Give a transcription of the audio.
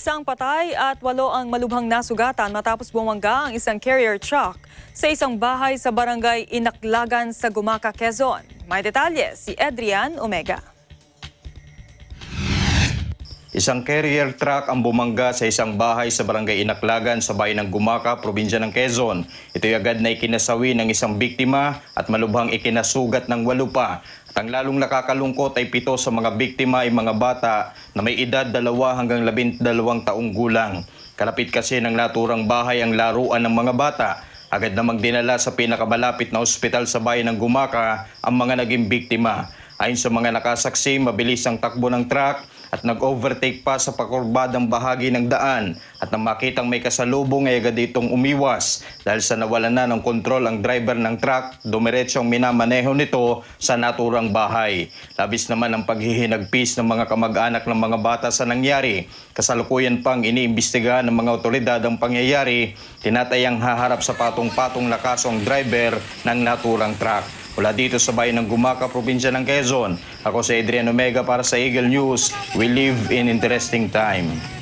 Isang patay at walo ang malubhang nasugatan matapos bumangga ang isang carrier truck sa isang bahay sa barangay Inaklagan sa Gumaca, Quezon. May detalye si Adrian Omega. Isang carrier truck ang bumangga sa isang bahay sa barangay Inaklagan sa bayan ng Gumaka, probinsya ng Quezon. Ito'y agad na ikinasawi ng isang biktima at malubhang ikinasugat ng walo pa. At ang lalong nakakalungkot ay pito sa mga biktima ay mga bata na may edad dalawa hanggang labindalawang taong gulang. Kalapit kasi ng naturang bahay ang laruan ng mga bata. Agad namang dinala sa pinakamalapit na ospital sa bayan ng Gumaka ang mga naging biktima. Ayon sa mga nakasaksi, mabilis ang takbo ng truck at nag-overtake pa sa pakurbadang bahagi ng daan at nang makitang may kasalubong ay agad itong umiwas. Dahil sa nawalan na ng kontrol ang driver ng truck, dumiretsyong minamaneho nito sa naturang bahay. Labis naman ang paghihinagpis ng mga kamag-anak ng mga bata sa nangyari. Kasalukuyan pang iniimbestigahan ng mga otoridad ang pangyayari, tinatayang haharap sa patong-patong na kaso ang driver ng naturang truck. Mula dito sa bayan ng Gumaca, probinsya ng Quezon, ako si Adrian Omega para sa Eagle News. We live in interesting time.